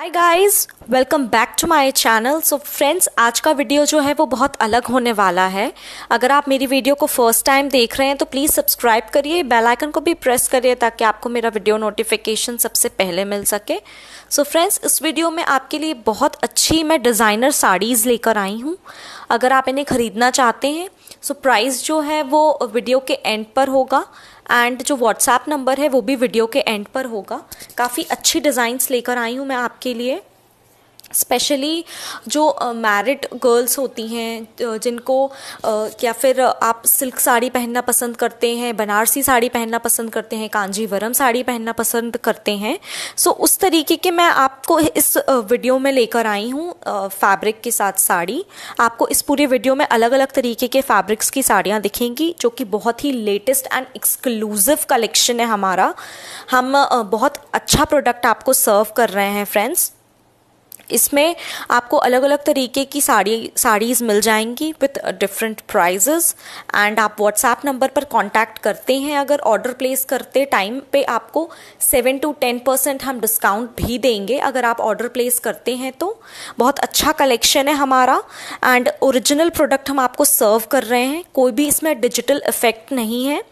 hi guys welcome back to my channel so friends आज का video जो है वो बहुत अलग होने वाला है अगर आप मेरी वीडियो को फर्स्ट टाइम देख रहे हैं तो प्लीज़ सब्सक्राइब करिए बेल आइकन को भी प्रेस करिए ताकि आपको मेरा वीडियो नोटिफिकेशन सबसे पहले मिल सके सो so फ्रेंड्स इस वीडियो में आपके लिए बहुत अच्छी मैं डिज़ाइनर साड़ीज़ लेकर आई हूँ अगर आप इन्हें ख़रीदना चाहते हैं सो so प्राइस जो है वो वीडियो के एंड पर होगा एंड जो व्हाट्सएप नंबर है वो भी वीडियो के एंड पर होगा काफ़ी अच्छी डिज़ाइंस लेकर आई हूँ मैं आपके लिए स्पेशली जो मैरिड uh, गर्ल्स होती हैं जिनको uh, या फिर आप सिल्क साड़ी पहनना पसंद करते हैं बनारसी साड़ी पहनना पसंद करते हैं कांजीवरम साड़ी पहनना पसंद करते हैं सो so, उस तरीके के मैं आपको इस वीडियो में लेकर आई हूँ फैब्रिक के साथ साड़ी आपको इस पूरे वीडियो में अलग अलग तरीके के फैब्रिक्स की साड़ियाँ दिखेंगी जो कि बहुत ही लेटेस्ट एंड एक्सक्लूसिव कलेक्शन है हमारा हम uh, बहुत अच्छा प्रोडक्ट आपको सर्व कर रहे हैं फ्रेंड्स इसमें आपको अलग अलग तरीके की साड़ी साड़ीज़ मिल जाएंगी विथ डिफरेंट प्राइजेस एंड आप व्हाट्सएप नंबर पर कांटेक्ट करते हैं अगर ऑर्डर प्लेस करते टाइम पे आपको सेवन टू टेन परसेंट हम डिस्काउंट भी देंगे अगर आप ऑर्डर प्लेस करते हैं तो बहुत अच्छा कलेक्शन है हमारा एंड ओरिजिनल प्रोडक्ट हम आपको सर्व कर रहे हैं कोई भी इसमें डिजिटल इफेक्ट नहीं है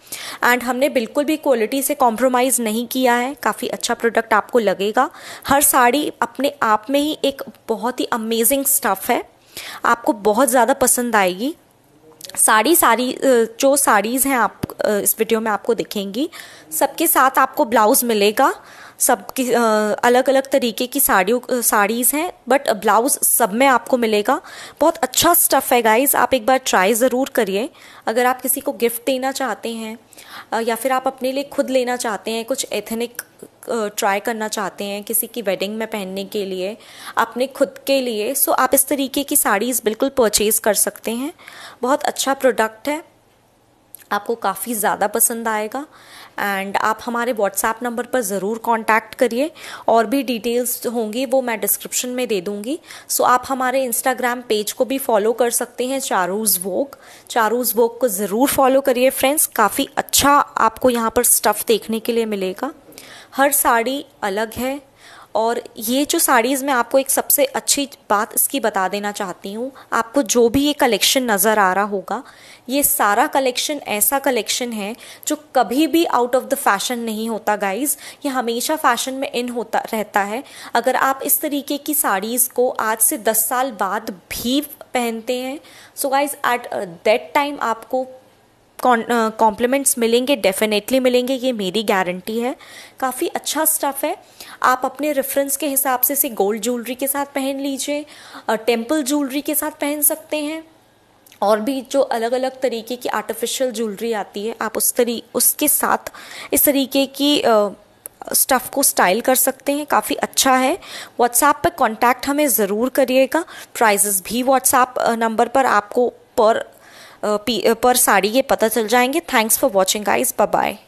एंड हमने बिल्कुल भी क्वालिटी से कॉम्प्रोमाइज़ नहीं किया है काफ़ी अच्छा प्रोडक्ट आपको लगेगा हर साड़ी अपने आप में ही एक बहुत ही अमेजिंग स्टफ़ है आपको बहुत ज़्यादा पसंद आएगी साड़ी साड़ी जो साड़ीज़ हैं आप इस वीडियो में आपको दिखेंगी सबके साथ आपको ब्लाउज़ मिलेगा सबकी अलग अलग तरीके की साड़ियों साड़ीज़ हैं बट ब्लाउज़ सब में आपको मिलेगा बहुत अच्छा स्टफ़ है गाइज़ आप एक बार ट्राई ज़रूर करिए अगर आप किसी को गिफ्ट देना चाहते हैं या फिर आप अपने लिए खुद लेना चाहते हैं कुछ एथनिक ट्राई करना चाहते हैं किसी की वेडिंग में पहनने के लिए अपने खुद के लिए सो आप इस तरीके की साड़ीज़ बिल्कुल परचेज़ कर सकते हैं बहुत अच्छा प्रोडक्ट है आपको काफ़ी ज़्यादा पसंद आएगा एंड आप हमारे व्हाट्सएप नंबर पर ज़रूर कांटेक्ट करिए और भी डिटेल्स होंगी वो मैं डिस्क्रिप्शन में दे दूँगी सो आप हमारे इंस्टाग्राम पेज को भी फॉलो कर सकते हैं चारूज़ वोक चारूज़ वोक को ज़रूर फॉलो करिए फ्रेंड्स काफ़ी अच्छा आपको यहाँ पर स्टफ़ देखने के लिए मिलेगा हर साड़ी अलग है और ये जो साड़ीज़ मैं आपको एक सबसे अच्छी बात इसकी बता देना चाहती हूँ आपको जो भी ये कलेक्शन नज़र आ रहा होगा ये सारा कलेक्शन ऐसा कलेक्शन है जो कभी भी आउट ऑफ द फैशन नहीं होता गाइस ये हमेशा फैशन में इन होता रहता है अगर आप इस तरीके की साड़ीज़ को आज से दस साल बाद भी पहनते हैं so guys at that time आपको कॉम्प्लीमेंट्स मिलेंगे डेफिनेटली मिलेंगे ये मेरी गारंटी है काफ़ी अच्छा स्टफ़ है आप अपने रेफरेंस के हिसाब से इसे गोल्ड ज्वेलरी के साथ पहन लीजिए टेम्पल ज्वेलरी के साथ पहन सकते हैं और भी जो अलग अलग तरीके की आर्टिफिशियल ज्वेलरी आती है आप उस तरी उसके साथ इस तरीके की स्टफ़ को स्टाइल कर सकते हैं काफ़ी अच्छा है व्हाट्सएप पर कांटेक्ट हमें ज़रूर करिएगा प्राइजेस भी व्हाट्सएप नंबर पर आपको पर पर साड़ी ये पता चल जाएंगे thanks for watching guys bye bye